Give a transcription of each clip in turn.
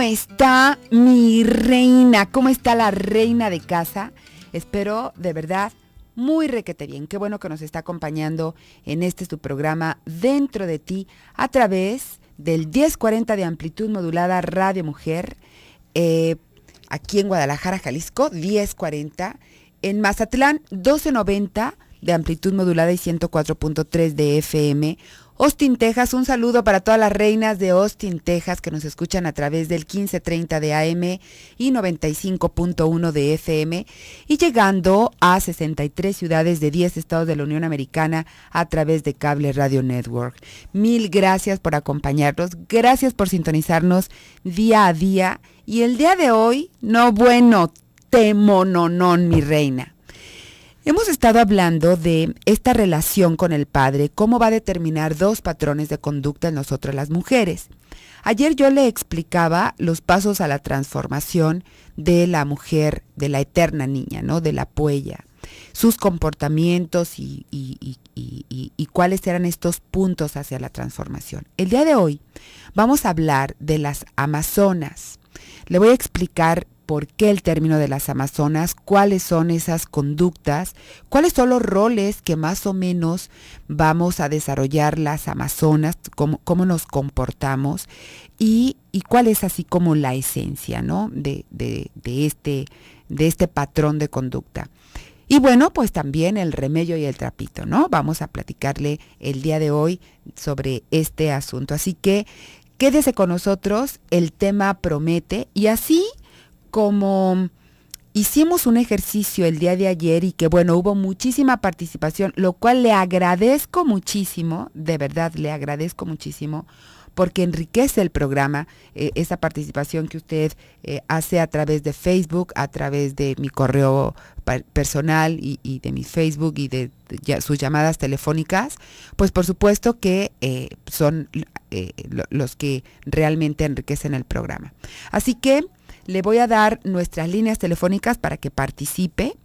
¿Cómo está mi reina? ¿Cómo está la reina de casa? Espero de verdad muy requete bien. Qué bueno que nos está acompañando en este su programa Dentro de ti a través del 1040 de amplitud modulada Radio Mujer eh, aquí en Guadalajara, Jalisco, 1040. En Mazatlán, 1290 de amplitud modulada y 104.3 de FM Austin, Texas, un saludo para todas las reinas de Austin, Texas, que nos escuchan a través del 1530 de AM y 95.1 de FM, y llegando a 63 ciudades de 10 estados de la Unión Americana a través de Cable Radio Network. Mil gracias por acompañarnos, gracias por sintonizarnos día a día, y el día de hoy, no bueno, temo, non mi reina. Hemos estado hablando de esta relación con el padre, cómo va a determinar dos patrones de conducta en nosotros las mujeres. Ayer yo le explicaba los pasos a la transformación de la mujer, de la eterna niña, ¿no? De la puella, sus comportamientos y cuáles eran estos puntos hacia la transformación. El día de hoy vamos a hablar de las amazonas. Le voy a explicar por qué el término de las Amazonas, cuáles son esas conductas, cuáles son los roles que más o menos vamos a desarrollar las Amazonas, cómo, nos comportamos y, y, cuál es así como la esencia ¿no? de, de, este, de este patrón de conducta. Y bueno, pues también el remedio y el trapito, ¿no? Vamos a platicarle el día de hoy sobre este asunto. Así que quédese con nosotros, el tema promete y así como hicimos un ejercicio el día de ayer y que bueno, hubo muchísima participación, lo cual le agradezco muchísimo, de verdad le agradezco muchísimo, porque enriquece el programa eh, esa participación que usted eh, hace a través de Facebook, a través de mi correo personal y, de mi Facebook y de, sus llamadas telefónicas, pues por supuesto que eh, son los que realmente enriquecen el programa. Así que le voy a dar nuestras líneas telefónicas para que participe.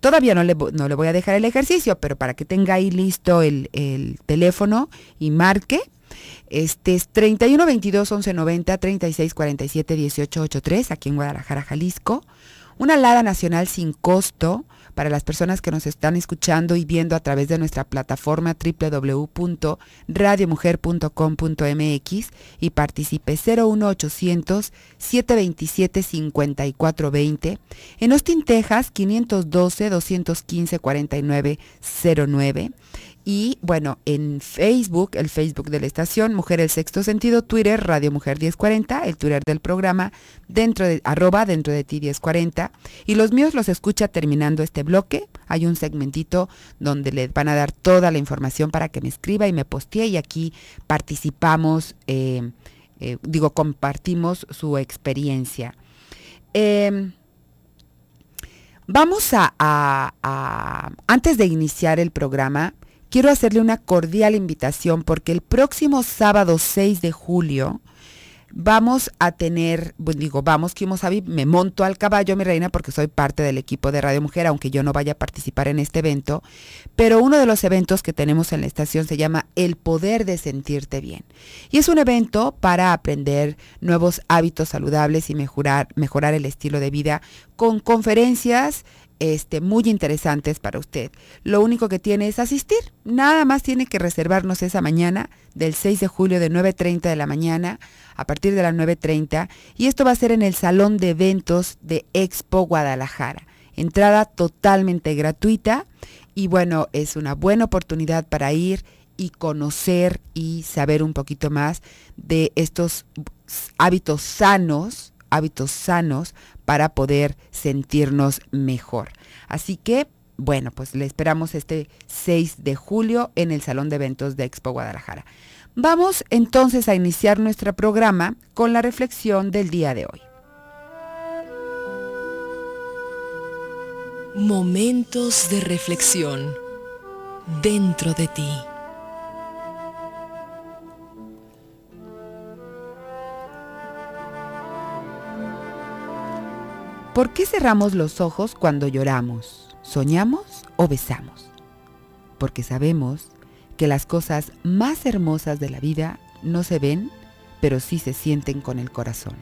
Todavía no le, voy a dejar el ejercicio, pero para que tenga ahí listo el, teléfono y marque. Este es 3122-1190-3647-1883, aquí en Guadalajara, Jalisco. Una alada nacional sin costo para las personas que nos están escuchando y viendo a través de nuestra plataforma www.radiomujer.com.mx y participe 01800 727 5420 en Austin, Texas 512 215 4909 y bueno, en Facebook, el Facebook de la estación, Mujer el Sexto Sentido, Twitter, Radio Mujer 1040, el Twitter del programa, dentro de, arroba dentro de ti 1040. Y los míos los escucha terminando este bloque. Hay un segmentito donde les van a dar toda la información para que me escriba y me postee y aquí participamos, eh, eh, digo, compartimos su experiencia. Em, vamos a, antes de iniciar el programa, quiero hacerle una cordial invitación porque el próximo sábado 6 de julio vamos a tener, pues, digo, vamos, Sabi, me monto al caballo, mi reina, porque soy parte del equipo de Radio Mujer, aunque yo no vaya a participar en este evento, pero uno de los eventos que tenemos en la estación se llama El Poder de Sentirte Bien. Y es un evento para aprender nuevos hábitos saludables y mejorar, mejorar el estilo de vida con conferencias este, muy interesantes para usted. Lo único que tiene es asistir. Nada más tiene que reservarnos esa mañana del 6 de julio de 9.30 de la mañana a partir de las 9.30 y esto va a ser en el Salón de Eventos de Expo Guadalajara. Entrada totalmente gratuita y bueno, es una buena oportunidad para ir y conocer y saber un poquito más de estos hábitos sanos, hábitos sanos para poder sentirnos mejor. Así que, bueno, pues le esperamos este 6 de julio en el Salón de Eventos de Expo Guadalajara. Vamos entonces a iniciar nuestro programa con la reflexión del día de hoy. Momentos de reflexión dentro de ti. ¿Por qué cerramos los ojos cuando lloramos, soñamos o besamos? Porque sabemos que las cosas más hermosas de la vida no se ven, pero sí se sienten con el corazón.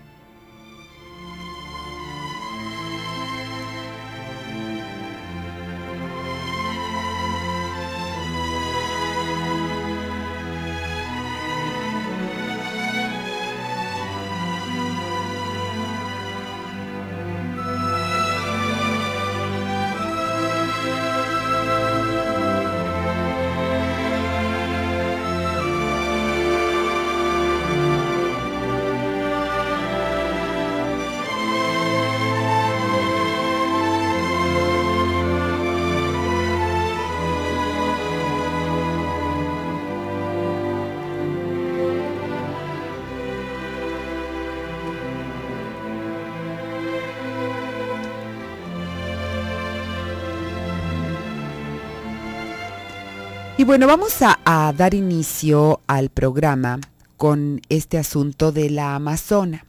bueno, vamos a, dar inicio al programa con este asunto de la Amazona.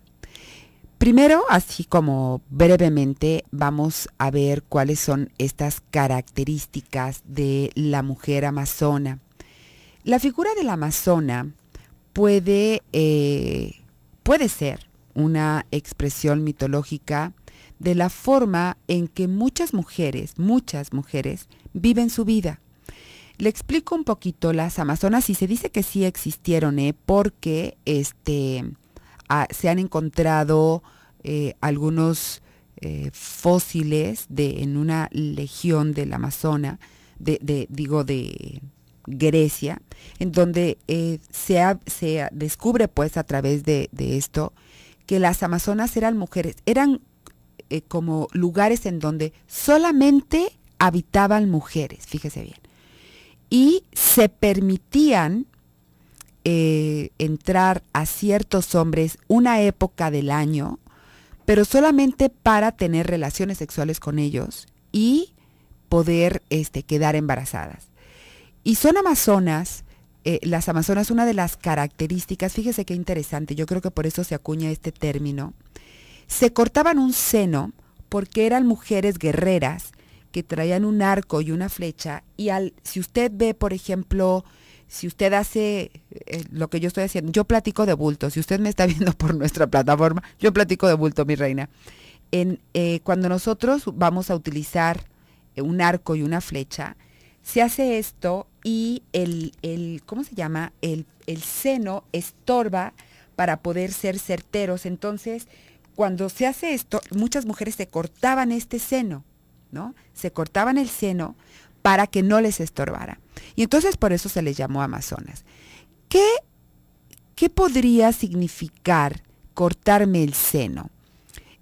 Primero, así como brevemente, vamos a ver cuáles son estas características de la mujer amazona. La figura de la amazona puede, eh, puede ser una expresión mitológica de la forma en que muchas mujeres, muchas mujeres, viven su vida. Le explico un poquito las Amazonas y se dice que sí existieron, ¿eh? porque este, ah, se han encontrado eh, algunos eh, fósiles de, en una legión del Amazonas, de, de, digo, de Grecia, en donde se, se, descubre pues a través de, esto que las Amazonas eran mujeres, eran como lugares en donde solamente habitaban mujeres, fíjese bien y se permitían eh, entrar a ciertos hombres una época del año, pero solamente para tener relaciones sexuales con ellos y poder este, quedar embarazadas. Y son amazonas, eh, las amazonas, una de las características, fíjese qué interesante, yo creo que por eso se acuña este término, se cortaban un seno porque eran mujeres guerreras que traían un arco y una flecha y al si usted ve, por ejemplo, si usted hace eh, lo que yo estoy haciendo, yo platico de bulto, si usted me está viendo por nuestra plataforma, yo platico de bulto, mi reina. En, eh, cuando nosotros vamos a utilizar eh, un arco y una flecha, se hace esto y el, ¿cómo se llama? El, el seno estorba para poder ser certeros. Entonces, cuando se hace esto, muchas mujeres se cortaban este seno se cortaban el seno para que no les estorbara. Y entonces por eso se les llamó Amazonas. ¿Qué, qué podría significar cortarme el seno?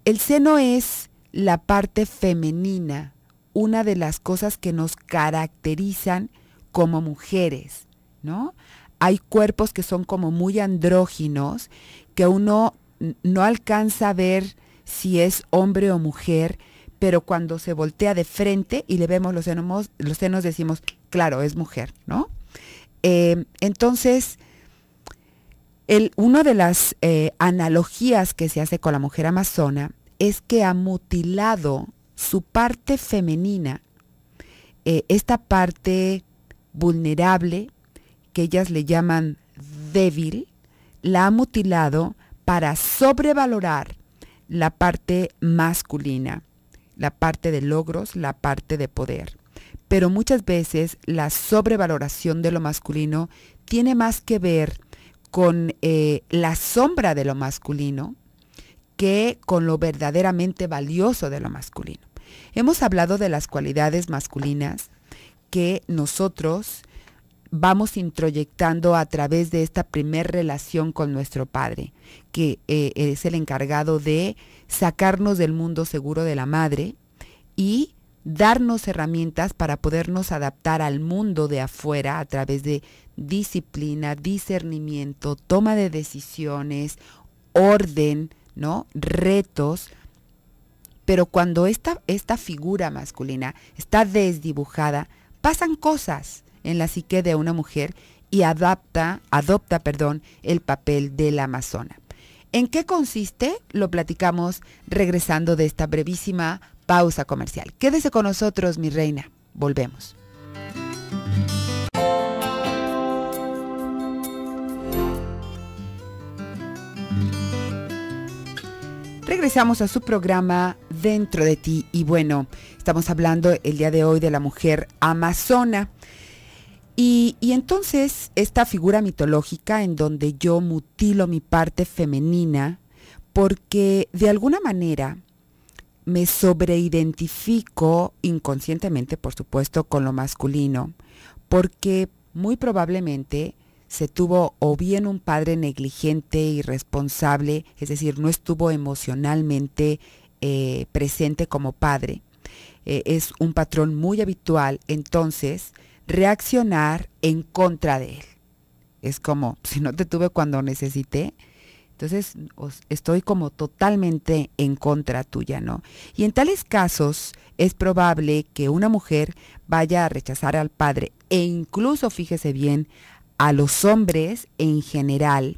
El seno es la parte femenina, una de las cosas que nos caracterizan como mujeres, ¿no? Hay cuerpos que son como muy andróginos, que uno no alcanza a ver si es hombre o mujer, pero cuando se voltea de frente y le vemos los senos, los senos decimos, claro, es mujer, ¿no? Eh, entonces, una de las eh, analogías que se hace con la mujer amazona es que ha mutilado su parte femenina, eh, esta parte vulnerable, que ellas le llaman débil, la ha mutilado para sobrevalorar la parte masculina la parte de logros, la parte de poder. Pero muchas veces la sobrevaloración de lo masculino tiene más que ver con eh, la sombra de lo masculino que con lo verdaderamente valioso de lo masculino. Hemos hablado de las cualidades masculinas que nosotros vamos introyectando a través de esta primer relación con nuestro Padre, que eh, es el encargado de sacarnos del mundo seguro de la madre y darnos herramientas para podernos adaptar al mundo de afuera a través de disciplina, discernimiento, toma de decisiones, orden, ¿no? retos. Pero cuando esta figura masculina está desdibujada, pasan cosas en la psique de una mujer y adapta, adopta perdón, el papel de la amazona. ¿En qué consiste? Lo platicamos regresando de esta brevísima pausa comercial. Quédese con nosotros, mi reina. Volvemos. Regresamos a su programa Dentro de ti y bueno, estamos hablando el día de hoy de la mujer amazona. Y, entonces esta figura mitológica en donde yo mutilo mi parte femenina porque de alguna manera me sobreidentifico inconscientemente, por supuesto, con lo masculino, porque muy probablemente se tuvo o bien un padre negligente, irresponsable, es decir, no estuvo emocionalmente eh, presente como padre. Eh, es un patrón muy habitual, entonces reaccionar en contra de él. Es como, si no te tuve cuando necesité, entonces estoy como totalmente en contra tuya, ¿no? Y en tales casos es probable que una mujer vaya a rechazar al padre e incluso, fíjese bien, a los hombres en general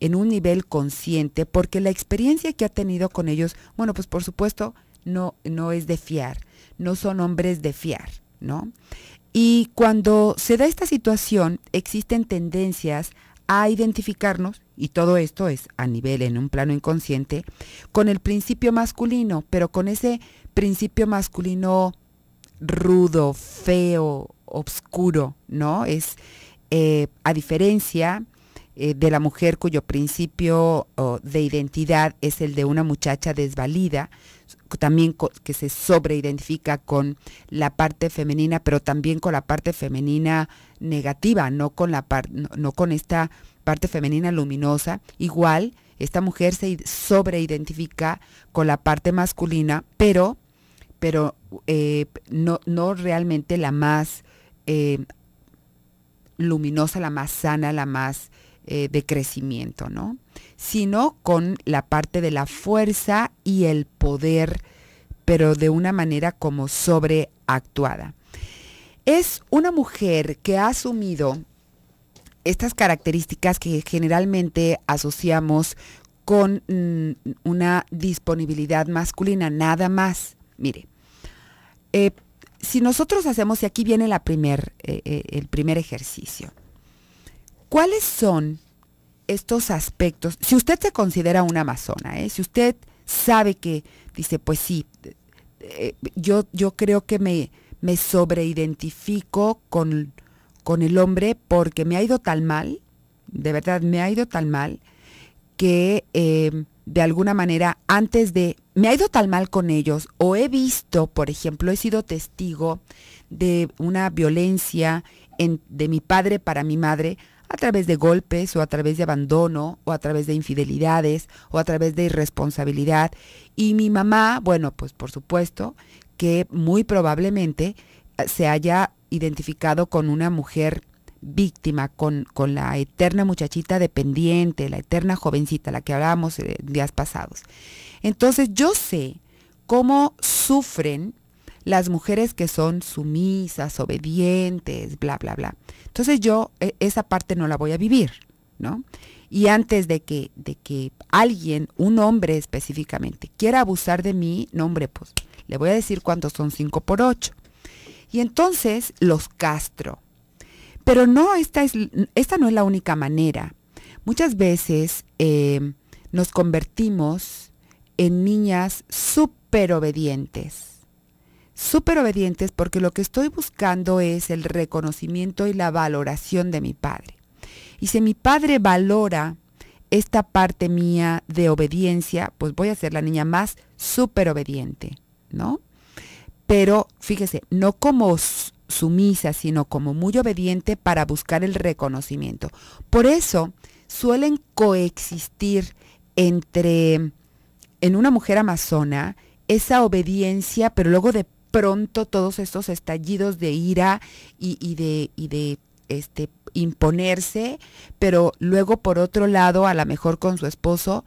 en un nivel consciente, porque la experiencia que ha tenido con ellos, bueno, pues por supuesto, no, no es de fiar, no son hombres de fiar, ¿no? Y cuando se da esta situación, existen tendencias a identificarnos, y todo esto es a nivel en un plano inconsciente, con el principio masculino, pero con ese principio masculino rudo, feo, oscuro, ¿no? Es eh, a diferencia eh, de la mujer cuyo principio de identidad es el de una muchacha desvalida, también que se sobreidentifica con la parte femenina, pero también con la parte femenina negativa, no con, la con esta parte femenina luminosa. Igual, esta mujer se sobreidentifica con la parte masculina, pero, pero eh, no, realmente la más eh, luminosa, la más sana, la más eh, de crecimiento, ¿no? Sino con la parte de la fuerza y el poder, pero de una manera como sobreactuada. Es una mujer que ha asumido estas características que generalmente asociamos con mm, una disponibilidad masculina, nada más. Mire, eh, si nosotros hacemos, y aquí viene eh, el primer ejercicio, ¿Cuáles son estos aspectos? Si usted se considera una amazona, ¿eh? si usted sabe que dice, pues sí, eh, eh, yo, yo creo que me, me sobreidentifico con, con el hombre porque me ha ido tan mal, de verdad me ha ido tan mal, que em, de alguna manera antes de, me ha ido tan mal con ellos o he visto, por ejemplo, he sido testigo de una violencia de mi padre para mi madre a través de golpes o a través de abandono o a través de infidelidades o a través de irresponsabilidad. Y mi mamá, bueno, pues por supuesto que muy probablemente eh, se haya identificado con una mujer víctima, con, con la eterna muchachita dependiente, la eterna jovencita, la que hablábamos eh, días pasados. Entonces yo sé cómo sufren las mujeres que son sumisas, obedientes, bla, bla, bla. Entonces yo e, esa parte no la voy a vivir, ¿no? Y antes de que, de que alguien, un hombre específicamente, quiera abusar de mí, nombre, hombre, pues le voy a decir cuántos son cinco por ocho. Y entonces los castro. Pero no, esta, esta no es la única manera. Muchas veces eh, nos convertimos en niñas súper obedientes súper obedientes porque lo que estoy buscando es el reconocimiento y la valoración de mi padre. Y si mi padre valora esta parte mía de obediencia, pues voy a ser la niña más súper obediente, ¿no? Pero fíjese, no como sumisa, sino como muy obediente para buscar el reconocimiento. Por eso suelen coexistir entre, en una mujer amazona, esa obediencia, pero luego de pronto todos estos estallidos de ira y, de, de este, imponerse, pero luego por otro lado, a lo mejor con su esposo,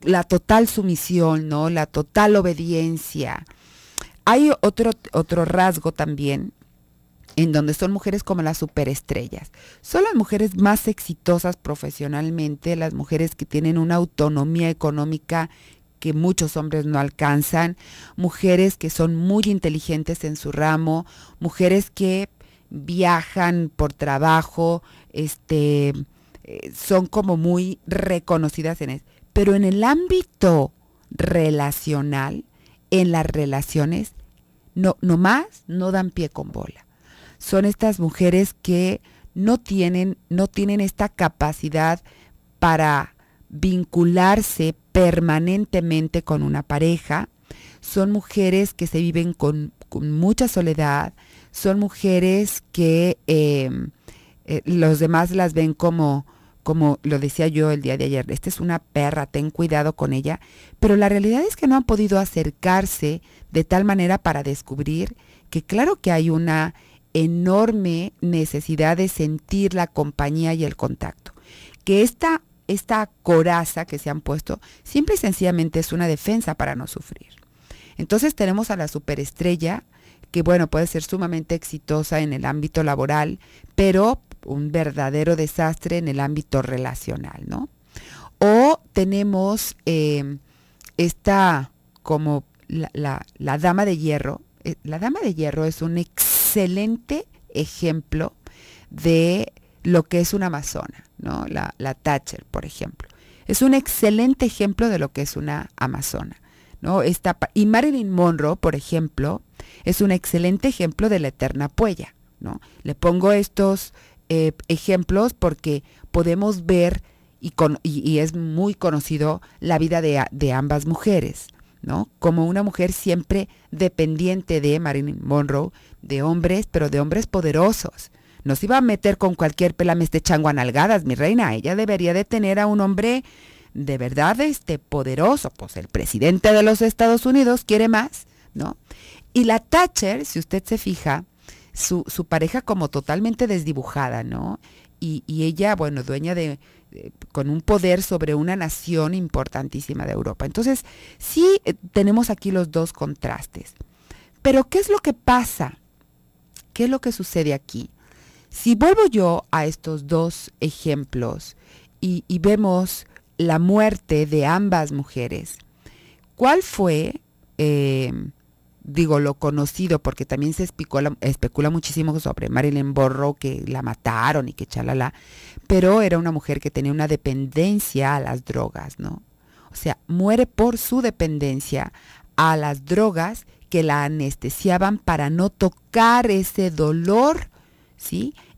la total sumisión, ¿no? La total obediencia. Hay otro, otro rasgo también en donde son mujeres como las superestrellas. Son las mujeres más exitosas profesionalmente, las mujeres que tienen una autonomía económica que muchos hombres no alcanzan, mujeres que son muy inteligentes en su ramo, mujeres que viajan por trabajo, este, eh, son como muy reconocidas en eso. Pero en el ámbito relacional, en las relaciones, no, más no dan pie con bola. Son estas mujeres que no tienen, no tienen esta capacidad para vincularse, permanentemente con una pareja, son mujeres que se viven con, mucha soledad, son mujeres que em, eh, los demás las ven como, como lo decía yo el día de ayer, esta es una perra, ten cuidado con ella, pero la realidad es que no han podido acercarse de tal manera para descubrir que claro que hay una enorme necesidad de sentir la compañía y el contacto, que esta esta coraza que se han puesto simple y sencillamente es una defensa para no sufrir. Entonces tenemos a la superestrella, que bueno, puede ser sumamente exitosa en el ámbito laboral, pero un verdadero desastre en el ámbito relacional, ¿no? O tenemos eh, esta como la dama de hierro. Eh, la dama de hierro es un excelente ejemplo de lo que es una amazona, ¿no? La, la, Thatcher, por ejemplo. Es un excelente ejemplo de lo que es una amazona. ¿no? y Marilyn Monroe, por ejemplo, es un excelente ejemplo de la eterna puella. ¿no? Le pongo estos eh, ejemplos porque podemos ver y, es muy conocido la vida de, de ambas mujeres. ¿no? Como una mujer siempre dependiente de Marilyn Monroe, de hombres, pero de hombres poderosos, se iba a meter con cualquier pelames de este chango a mi reina. Ella debería de tener a un hombre de verdad este poderoso. Pues el presidente de los Estados Unidos quiere más, ¿no? Y la Thatcher, si usted se fija, su, pareja como totalmente desdibujada, ¿no? Y, ella, bueno, dueña de, eh, con un poder sobre una nación importantísima de Europa. Entonces, sí eh, tenemos aquí los dos contrastes. Pero, ¿qué es lo que pasa? ¿Qué es lo que sucede aquí? Si vuelvo yo a estos dos ejemplos y, vemos la muerte de ambas mujeres, ¿cuál fue, eh, digo, lo conocido? Porque también se especula, especula muchísimo sobre Marilyn Borro, que la mataron y que chalala, pero era una mujer que tenía una dependencia a las drogas, ¿no? O sea, muere por su dependencia a las drogas que la anestesiaban para no tocar ese dolor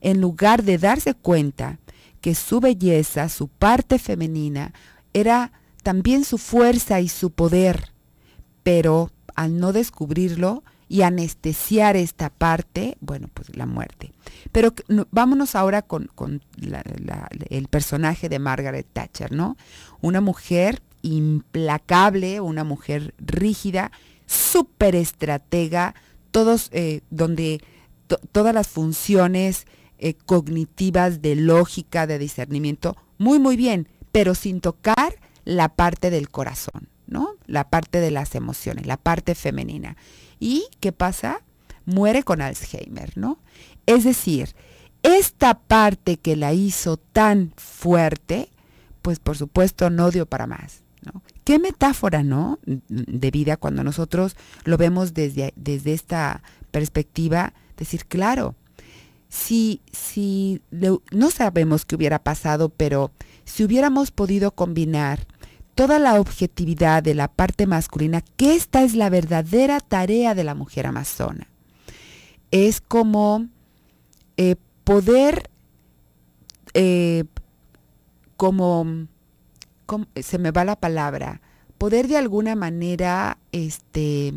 en lugar de darse cuenta que su belleza, su parte femenina, era también su fuerza y su poder. Pero al no descubrirlo y anestesiar esta parte, bueno, pues la muerte. Pero vámonos ahora con, el personaje de Margaret Thatcher, ¿no? Una mujer implacable, una mujer rígida, súper estratega, todos eh, donde todas las funciones eh, cognitivas de lógica, de discernimiento, muy, muy bien, pero sin tocar la parte del corazón, ¿no? La parte de las emociones, la parte femenina. ¿Y qué pasa? Muere con Alzheimer, ¿no? Es decir, esta parte que la hizo tan fuerte, pues por supuesto no dio para más. Qué metáfora, ¿no? De vida cuando nosotros lo vemos desde, desde esta perspectiva decir, claro, si, si no sabemos qué hubiera pasado, pero si hubiéramos podido combinar toda la objetividad de la parte masculina, que esta es la verdadera tarea de la mujer amazona, es como eh, poder, eh, como, se me va la palabra, poder de alguna manera, este,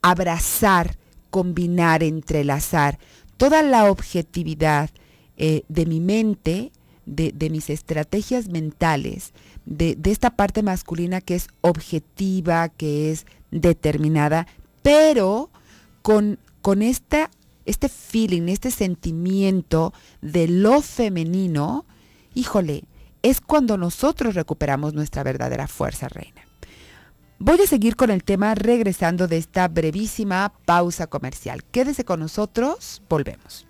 abrazar combinar, entrelazar toda la objetividad eh, de mi mente, de, mis estrategias mentales, de, de esta parte masculina que es objetiva, que es determinada, pero con, con esta, este feeling, este sentimiento de lo femenino, híjole, es cuando nosotros recuperamos nuestra verdadera fuerza, reina. Voy a seguir con el tema regresando de esta brevísima pausa comercial. Quédese con nosotros, volvemos.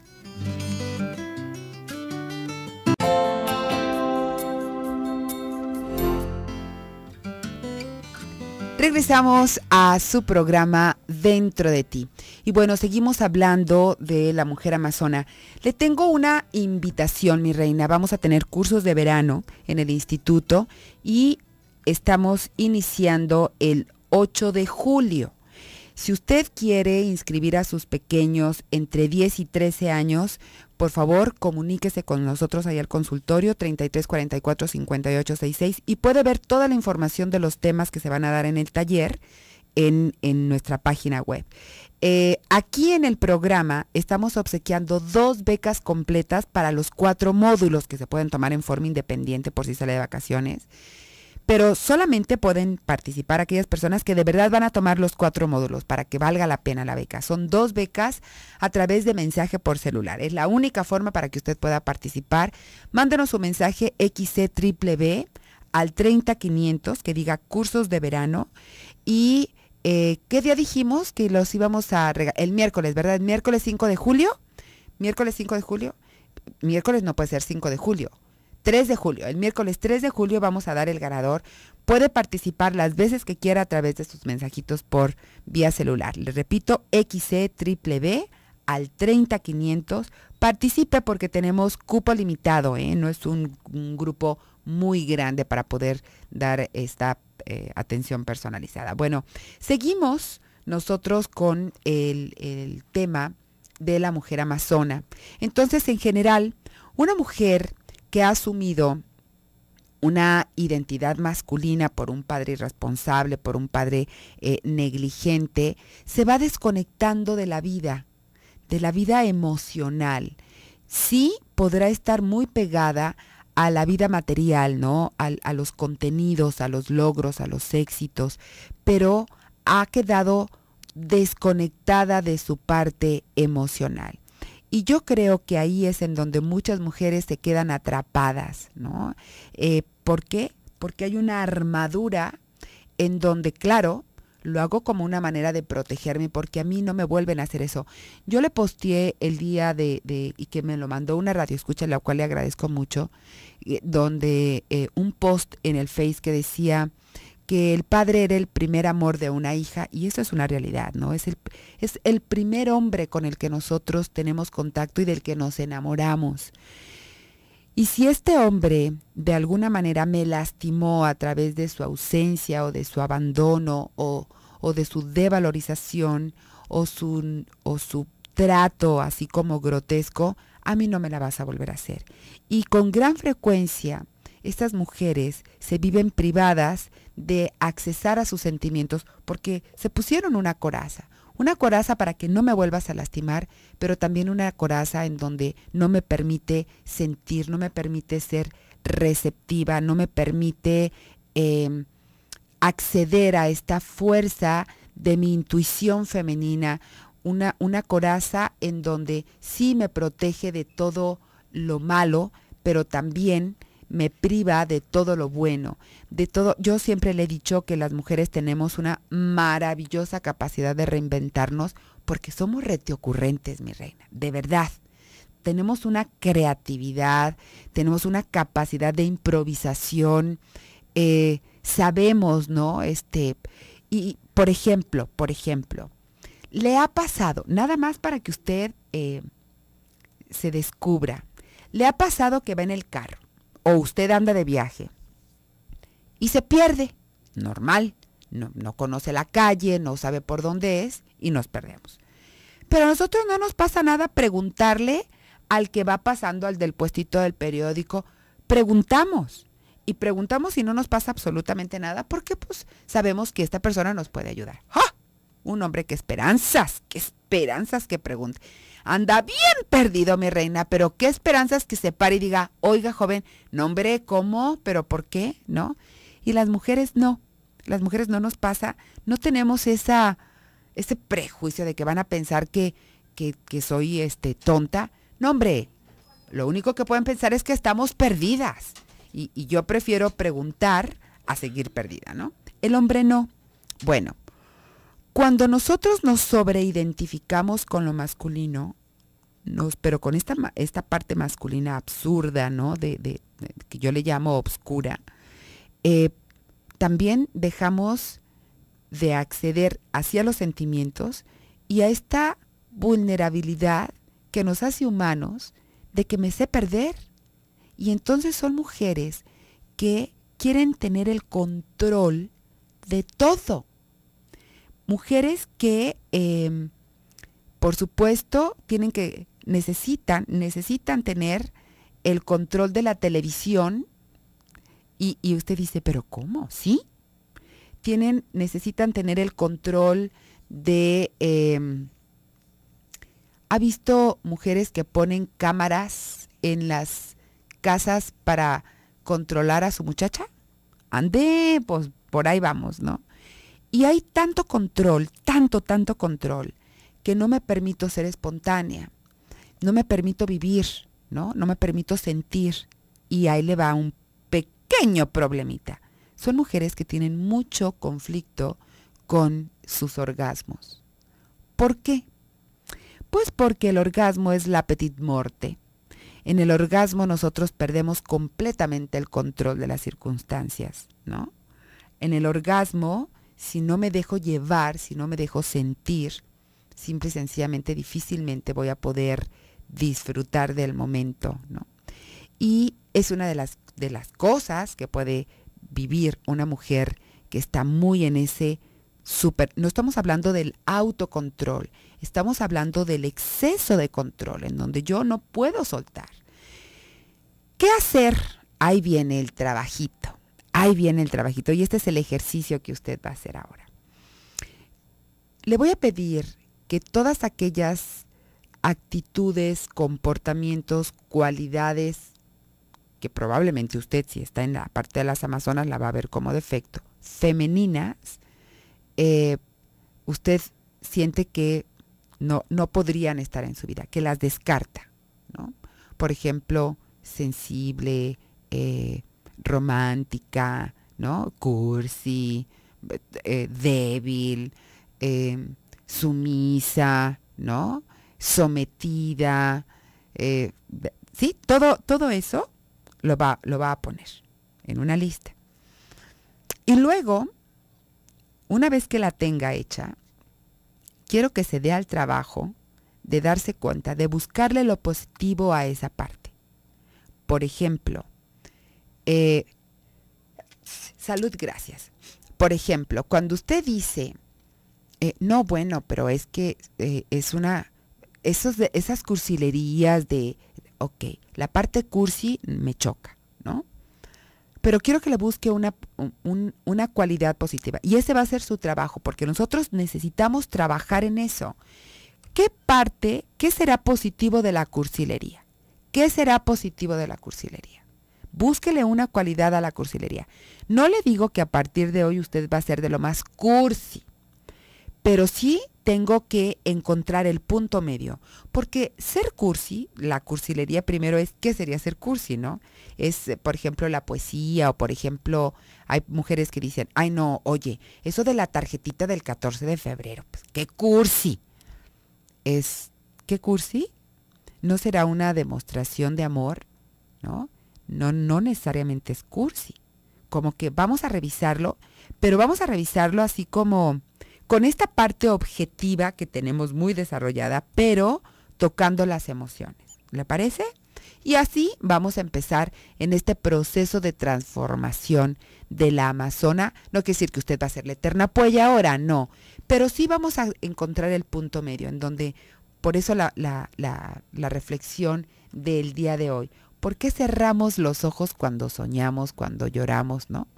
Regresamos a su programa Dentro de ti. Y bueno, seguimos hablando de la mujer amazona. Le tengo una invitación, mi reina. Vamos a tener cursos de verano en el instituto y estamos iniciando el 8 de julio. Si usted quiere inscribir a sus pequeños entre 10 y 13 años, por favor comuníquese con nosotros ahí al consultorio 3344-5866 y puede ver toda la información de los temas que se van a dar en el taller en, en nuestra página web. Eh, aquí en el programa estamos obsequiando dos becas completas para los cuatro módulos que se pueden tomar en forma independiente por si sale de vacaciones pero solamente pueden participar aquellas personas que de verdad van a tomar los cuatro módulos para que valga la pena la beca. Son dos becas a través de mensaje por celular. Es la única forma para que usted pueda participar. Mándenos su mensaje XCBB al 30500 que diga cursos de verano y eh, ¿qué día dijimos que los íbamos a regalar? El miércoles, ¿verdad? miércoles 5 de julio. Miércoles 5 de julio. Miércoles no puede ser 5 de julio. 3 de julio. El miércoles 3 de julio vamos a dar el ganador. Puede participar las veces que quiera a través de sus mensajitos por vía celular. Les repito, XCBB al 30500. Participe porque tenemos cupo limitado, ¿eh? no es un, grupo muy grande para poder dar esta eh, atención personalizada. Bueno, seguimos nosotros con el tema de la mujer amazona. Entonces, en general, una mujer que ha asumido una identidad masculina por un padre irresponsable, por un padre eh, negligente, se va desconectando de la vida, de la vida emocional. Sí podrá estar muy pegada a la vida material, ¿no? a los contenidos, a los logros, a los éxitos, pero ha quedado desconectada de su parte emocional. Y yo creo que ahí es en donde muchas mujeres se quedan atrapadas, ¿no? Eh, ¿Por qué? Porque hay una armadura en donde, claro, lo hago como una manera de protegerme porque a mí no me vuelven a hacer eso. Yo le posteé el día de, y que me lo mandó una radio escucha, la cual le agradezco mucho, eh, donde eh, un post en el Face que decía, que el padre era el primer amor de una hija, y eso es una realidad, ¿no? Es el, es el primer hombre con el que nosotros tenemos contacto y del que nos enamoramos. Y si este hombre de alguna manera me lastimó a través de su ausencia o de su abandono o, de su devalorización o su, o su trato así como grotesco, a mí no me la vas a volver a hacer. Y con gran frecuencia estas mujeres se viven privadas de accesar a sus sentimientos porque se pusieron una coraza. Una coraza para que no me vuelvas a lastimar, pero también una coraza en donde no me permite sentir, no me permite ser receptiva, no me permite em, acceder a esta fuerza de mi intuición femenina, una, una coraza en donde sí me protege de todo lo malo, pero también me priva de todo lo bueno, de todo. Yo siempre le he dicho que las mujeres tenemos una maravillosa capacidad de reinventarnos porque somos retiocurrentes, mi reina, de verdad. Tenemos una creatividad, tenemos una capacidad de improvisación, eh, sabemos, ¿no? Este, y por ejemplo, por ejemplo, le ha pasado, nada más para que usted eh, se descubra, le ha pasado que va en el carro o usted anda de viaje y se pierde, normal, no, conoce la calle, no sabe por dónde es y nos perdemos. Pero a nosotros no nos pasa nada preguntarle al que va pasando, al del puestito del periódico, preguntamos. Y preguntamos y no nos pasa absolutamente nada, porque pues sabemos que esta persona nos puede ayudar. ¡Ja! Un hombre que esperanzas, que esperanzas que pregunte. Anda bien perdido, mi reina, pero qué esperanzas que se pare y diga, oiga, joven, nombre, ¿cómo? ¿Pero por qué? ¿No? Y las mujeres no. Las mujeres no nos pasa, no tenemos esa, ese prejuicio de que van a pensar que, que, soy este, tonta. No, hombre, lo único que pueden pensar es que estamos perdidas. y yo prefiero preguntar a seguir perdida, ¿no? El hombre no. Bueno, cuando nosotros nos sobreidentificamos con lo masculino, pero con esta, esta parte masculina absurda, ¿no? De, que yo le llamo obscura, eh, también dejamos de acceder hacia los sentimientos y a esta vulnerabilidad que nos hace humanos de que me sé perder. Y entonces son mujeres que quieren tener el control de todo Mujeres que, em, por supuesto, tienen que, necesitan, necesitan tener el control de la televisión. Y, usted dice, pero ¿cómo? ¿Sí? Tienen, necesitan tener el control de... Em, ¿Ha visto mujeres que ponen cámaras en las casas para controlar a su muchacha? Ande, pues por ahí vamos, ¿no? Y hay tanto control, tanto, tanto control, que no me permito ser espontánea, no me permito vivir, ¿no? No me permito sentir. Y ahí le va un pequeño problemita. Son mujeres que tienen mucho conflicto con sus orgasmos. ¿Por qué? Pues porque el orgasmo es la petit morte. En el orgasmo nosotros perdemos completamente el control de las circunstancias, ¿no? En el orgasmo si no me dejo llevar, si no me dejo sentir, simple y sencillamente difícilmente voy a poder disfrutar del momento, ¿no? Y es una de las, de las cosas que puede vivir una mujer que está muy en ese super. No estamos hablando del autocontrol, estamos hablando del exceso de control, en donde yo no puedo soltar. ¿Qué hacer? Ahí viene el trabajito ahí viene el trabajito y este es el ejercicio que usted va a hacer ahora. Le voy a pedir que todas aquellas actitudes, comportamientos, cualidades, que probablemente usted si está en la parte de las Amazonas la va a ver como defecto, femeninas, eh, usted siente que no, no podrían estar en su vida, que las descarta, Por ejemplo, sensible, eh, romántica, ¿no? Cursi, eh, débil, eh, sumisa, ¿no? Sometida, eh, ¿sí? Todo, todo eso lo va, lo va a poner en una lista. Y luego, una vez que la tenga hecha, quiero que se dé al trabajo de darse cuenta, de buscarle lo positivo a esa parte. Por ejemplo, eh, salud, gracias. Por ejemplo, cuando usted dice, eh, no, bueno, pero es que eh, es una, esas cursilerías de, ok, la parte cursi me choca, ¿no? Pero quiero que le busque una, una cualidad positiva. Y ese va a ser su trabajo, porque nosotros necesitamos trabajar en eso. ¿Qué parte, qué será positivo de la cursilería? ¿Qué será positivo de la cursilería? búsquele una cualidad a la cursilería. No le digo que a partir de hoy usted va a ser de lo más cursi, pero sí tengo que encontrar el punto medio, porque ser cursi, la cursilería primero es, ¿qué sería ser cursi, no? Es, eh, por ejemplo, la poesía o, por ejemplo, hay mujeres que dicen, ay no, oye, eso de la tarjetita del 14 de febrero, pues, ¿qué cursi? Es, ¿qué cursi? ¿No será una demostración de amor, no? no, necesariamente es cursi. Como que vamos a revisarlo, pero vamos a revisarlo así como con esta parte objetiva que tenemos muy desarrollada, pero tocando las emociones. ¿Le parece? Y así vamos a empezar en este proceso de transformación de la Amazona. No quiere decir que usted va a ser la eterna puella ahora, no. Pero sí vamos a encontrar el punto medio en donde, por eso la, la, la reflexión del día de hoy. ¿Por qué cerramos los ojos cuando soñamos, cuando lloramos, no?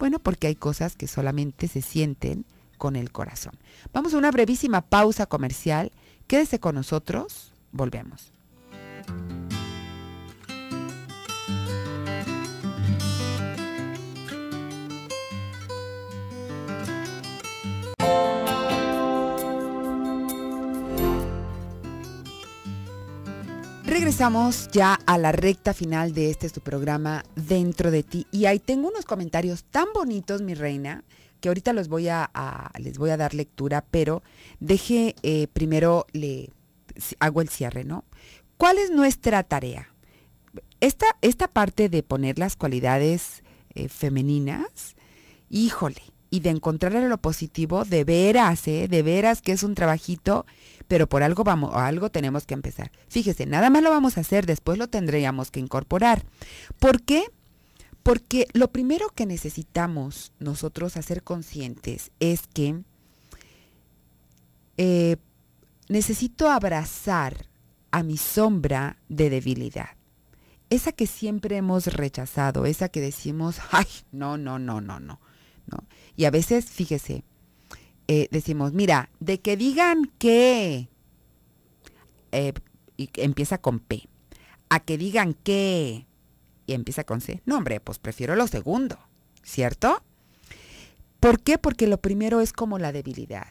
Bueno, porque hay cosas que solamente se sienten con el corazón. Vamos a una brevísima pausa comercial. Quédese con nosotros. Volvemos. Regresamos ya a la recta final de este su programa Dentro de ti. Y ahí tengo unos comentarios tan bonitos, mi reina, que ahorita los voy a, les voy a dar lectura, pero deje eh, primero le hago el cierre, ¿no? ¿Cuál es nuestra tarea? Esta, esta parte de poner las cualidades eh, femeninas, híjole, y de encontrarle lo positivo, de veras, ¿eh? de veras que es un trabajito pero por algo vamos, algo tenemos que empezar. Fíjese, nada más lo vamos a hacer, después lo tendríamos que incorporar. ¿Por qué? Porque lo primero que necesitamos nosotros hacer conscientes es que eh, necesito abrazar a mi sombra de debilidad. Esa que siempre hemos rechazado, esa que decimos, ay, no, no, no, no, no. ¿No? Y a veces, fíjese, eh, decimos, mira, de que digan que, eh, y empieza con P, a que digan que, y empieza con C. No, hombre, pues prefiero lo segundo, ¿cierto? ¿Por qué? Porque lo primero es como la debilidad.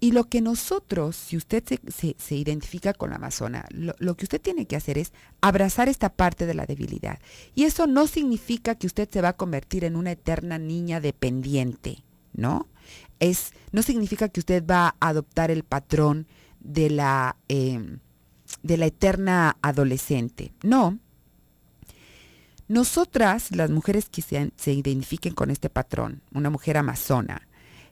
Y lo que nosotros, si usted se, identifica con la amazona, lo, que usted tiene que hacer es abrazar esta parte de la debilidad. Y eso no significa que usted se va a convertir en una eterna niña dependiente, ¿no? no significa que usted va a adoptar el patrón de la, eh, de la eterna adolescente. No. Nosotras, las mujeres que se, se identifiquen con este patrón, una mujer amazona,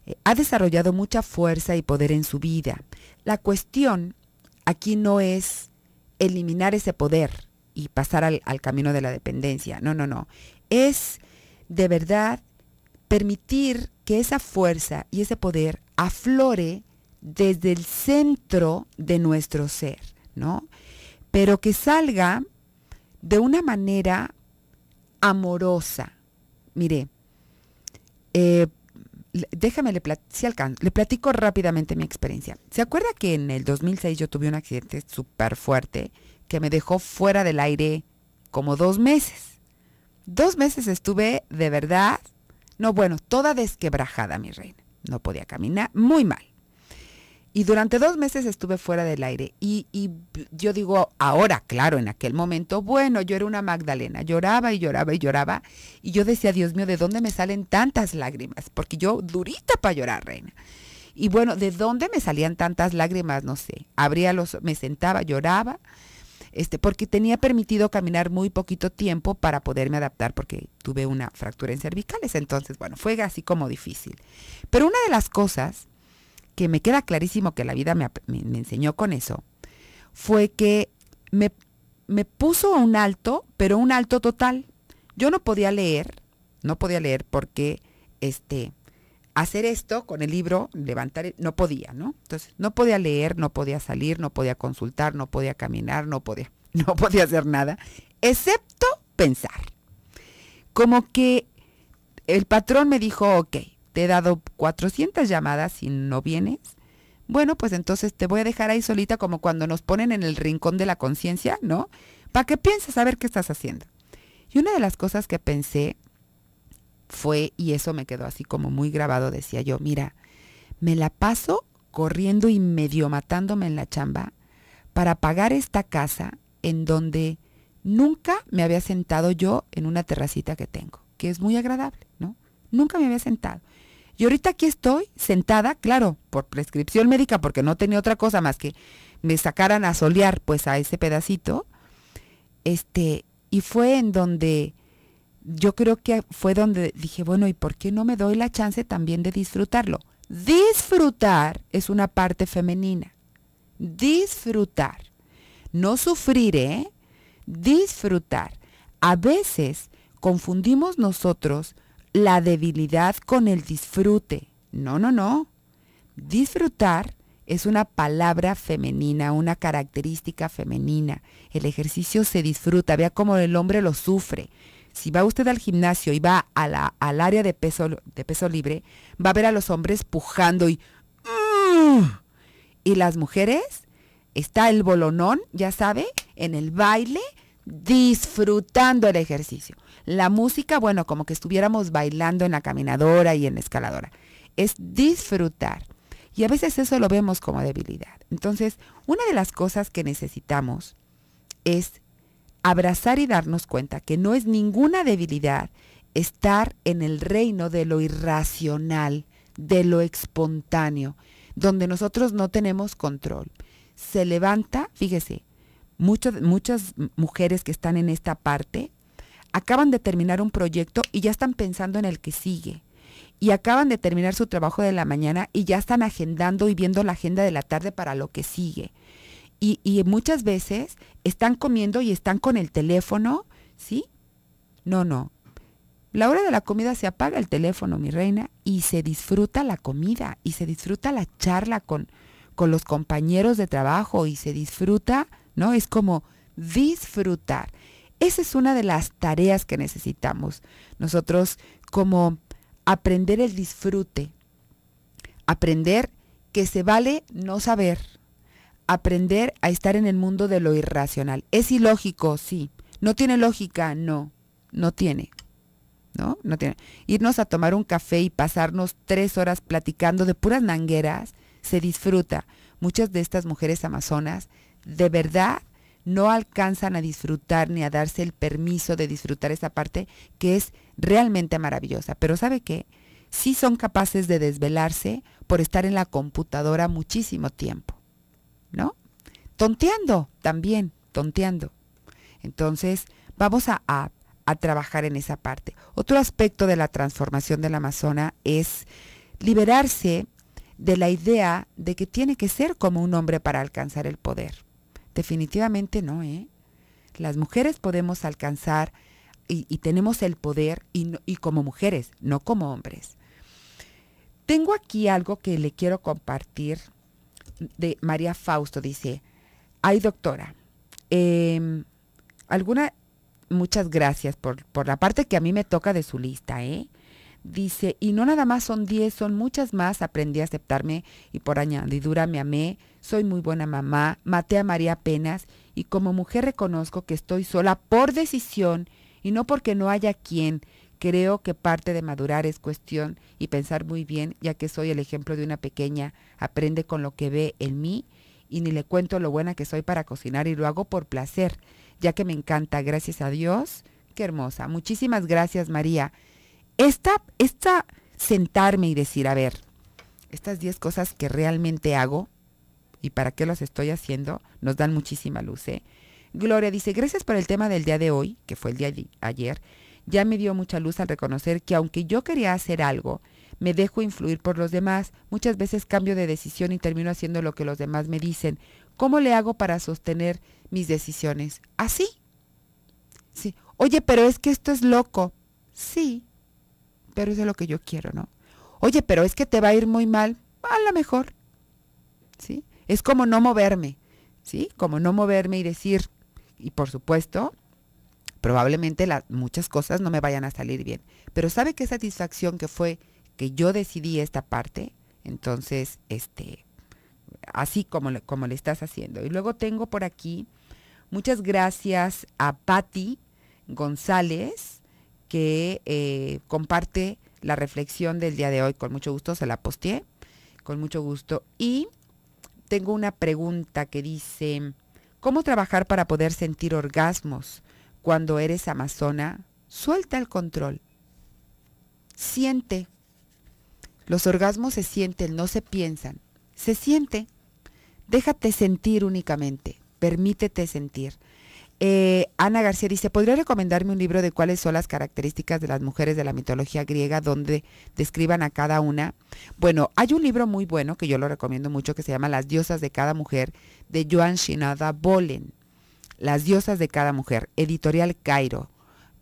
eh, ha desarrollado mucha fuerza y poder en su vida. La cuestión aquí no es eliminar ese poder y pasar al, al camino de la dependencia. No, no, no. Es de verdad permitir que esa fuerza y ese poder aflore desde el centro de nuestro ser, ¿no? Pero que salga de una manera amorosa. Mire, eh, déjame, le, le platico rápidamente mi experiencia. ¿Se acuerda que en el 2006 yo tuve un accidente súper fuerte que me dejó fuera del aire como dos meses? Dos meses estuve de verdad no, bueno, toda desquebrajada, mi reina. No podía caminar, muy mal. Y durante dos meses estuve fuera del aire. Y, yo digo, ahora, claro, en aquel momento, bueno, yo era una Magdalena, lloraba y lloraba y lloraba. Y yo decía, Dios mío, ¿de dónde me salen tantas lágrimas? Porque yo durita para llorar, reina. Y bueno, ¿de dónde me salían tantas lágrimas? No sé. Abría los, me sentaba, lloraba. Este, porque tenía permitido caminar muy poquito tiempo para poderme adaptar porque tuve una fractura en cervicales. Entonces, bueno, fue así como difícil. Pero una de las cosas que me queda clarísimo que la vida me, enseñó con eso fue que me, me puso un alto, pero un alto total. Yo no podía leer, no podía leer porque este, hacer esto con el libro, levantar, no podía, ¿no? Entonces, no podía leer, no podía salir, no podía consultar, no podía caminar, no podía, no podía hacer nada, excepto pensar. Como que el patrón me dijo, ok, te he dado 400 llamadas y no vienes. Bueno, pues entonces te voy a dejar ahí solita como cuando nos ponen en el rincón de la conciencia, ¿no? Para que pienses a ver qué estás haciendo. Y una de las cosas que pensé fue, y eso me quedó así como muy grabado, decía yo, mira, me la paso corriendo y medio matándome en la chamba para pagar esta casa en donde nunca me había sentado yo en una terracita que tengo, que es muy agradable, ¿no? Nunca me había sentado. Y ahorita aquí estoy sentada, claro, por prescripción médica, porque no tenía otra cosa más que me sacaran a solear pues a ese pedacito. Este, y fue en donde yo creo que fue donde dije, bueno, ¿y por qué no me doy la chance también de disfrutarlo? Disfrutar es una parte femenina. Disfrutar. No sufrir, ¿eh? Disfrutar. A veces confundimos nosotros la debilidad con el disfrute. No, no, no. Disfrutar es una palabra femenina, una característica femenina. El ejercicio se disfruta, vea cómo el hombre lo sufre si va usted al gimnasio y va a la, al área de peso, de peso libre, va a ver a los hombres pujando y... Y las mujeres, está el bolonón, ya sabe, en el baile, disfrutando el ejercicio. La música, bueno, como que estuviéramos bailando en la caminadora y en la escaladora. Es disfrutar. Y a veces eso lo vemos como debilidad. Entonces, una de las cosas que necesitamos es abrazar y darnos cuenta que no es ninguna debilidad estar en el reino de lo irracional, de lo espontáneo, donde nosotros no tenemos control. Se levanta, fíjese, muchas, muchas mujeres que están en esta parte acaban de terminar un proyecto y ya están pensando en el que sigue. Y acaban de terminar su trabajo de la mañana y ya están agendando y viendo la agenda de la tarde para lo que sigue y, muchas veces están comiendo y están con el teléfono, ¿sí? No, no, la hora de la comida se apaga el teléfono, mi reina, y se disfruta la comida, y se disfruta la charla con, con, los compañeros de trabajo, y se disfruta, ¿no? Es como disfrutar. Esa es una de las tareas que necesitamos nosotros como aprender el disfrute, aprender que se vale no saber, aprender a estar en el mundo de lo irracional. Es ilógico, sí. No tiene lógica, no. No tiene. ¿No? No tiene. Irnos a tomar un café y pasarnos tres horas platicando de puras nangueras se disfruta. Muchas de estas mujeres amazonas de verdad no alcanzan a disfrutar ni a darse el permiso de disfrutar esa parte que es realmente maravillosa. Pero ¿sabe qué? Sí son capaces de desvelarse por estar en la computadora muchísimo tiempo. ¿no? Tonteando también, tonteando. Entonces, vamos a, a, trabajar en esa parte. Otro aspecto de la transformación del Amazona es liberarse de la idea de que tiene que ser como un hombre para alcanzar el poder. Definitivamente no, ¿eh? Las mujeres podemos alcanzar y, tenemos el poder y, y como mujeres, no como hombres. Tengo aquí algo que le quiero compartir de María Fausto dice, ay doctora, em, alguna, muchas gracias por, por, la parte que a mí me toca de su lista, ¿eh? Dice, y no nada más son 10, son muchas más, aprendí a aceptarme y por añadidura me amé, soy muy buena mamá, maté a María apenas y como mujer reconozco que estoy sola por decisión y no porque no haya quien, Creo que parte de madurar es cuestión y pensar muy bien, ya que soy el ejemplo de una pequeña, aprende con lo que ve en mí y ni le cuento lo buena que soy para cocinar y lo hago por placer, ya que me encanta, gracias a Dios. Qué hermosa. Muchísimas gracias, María. Esta, esta sentarme y decir, a ver, estas 10 cosas que realmente hago y para qué las estoy haciendo, nos dan muchísima luz, ¿eh? Gloria dice, gracias por el tema del día de hoy, que fue el día de ayer ya me dio mucha luz al reconocer que aunque yo quería hacer algo, me dejo influir por los demás, muchas veces cambio de decisión y termino haciendo lo que los demás me dicen. ¿Cómo le hago para sostener mis decisiones? ¿Así? Sí. Oye, pero es que esto es loco. Sí, pero es es lo que yo quiero, ¿no? Oye, pero es que te va a ir muy mal. A lo mejor. ¿Sí? Es como no moverme, ¿sí? Como no moverme y decir, y por supuesto, probablemente muchas cosas no me vayan a salir bien. Pero sabe qué satisfacción que fue que yo decidí esta parte. Entonces, este, así como, le, como le estás haciendo. Y luego tengo por aquí, muchas gracias a Patti González, que eh, comparte la reflexión del día de hoy. Con mucho gusto se la posteé, con mucho gusto. Y tengo una pregunta que dice, ¿cómo trabajar para poder sentir orgasmos? Cuando eres amazona, suelta el control. Siente. Los orgasmos se sienten, no se piensan. Se siente. Déjate sentir únicamente. Permítete sentir. Eh, Ana García dice, ¿podría recomendarme un libro de cuáles son las características de las mujeres de la mitología griega donde describan a cada una? Bueno, hay un libro muy bueno que yo lo recomiendo mucho que se llama Las diosas de cada mujer de Joan Shinada Bolen. Las diosas de cada mujer, editorial Cairo,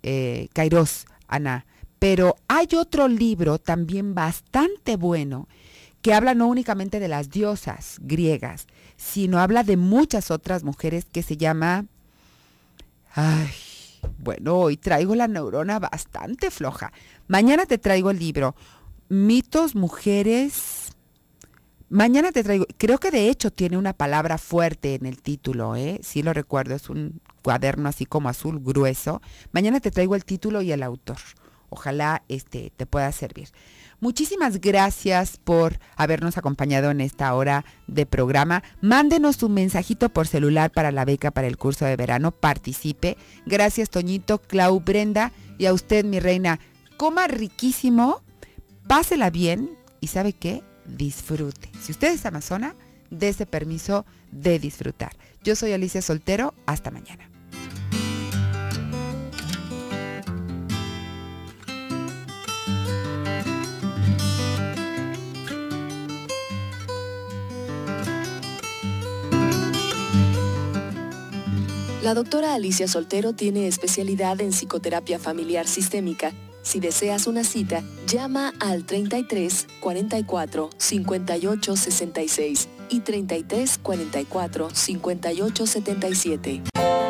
eh, Ana. Pero hay otro libro también bastante bueno que habla no únicamente de las diosas griegas, sino habla de muchas otras mujeres que se llama... Ay, bueno, hoy traigo la neurona bastante floja. Mañana te traigo el libro Mitos, Mujeres Mañana te traigo, creo que de hecho tiene una palabra fuerte en el título, ¿eh? lo recuerdo, es un cuaderno así como azul, grueso. Mañana te traigo el título y el autor. Ojalá este, te pueda servir. Muchísimas gracias por habernos acompañado en esta hora de programa. Mándenos un mensajito por celular para la beca para el curso de verano. Participe. Gracias, Toñito, Clau, Brenda y a usted, mi reina. Coma riquísimo, pásela bien y ¿sabe qué? disfrute. Si usted es amazona, de ese permiso de disfrutar. Yo soy Alicia Soltero, hasta mañana. La doctora Alicia Soltero tiene especialidad en psicoterapia familiar sistémica si deseas una cita, llama al 33 44 58 66 y 33 44 58 77.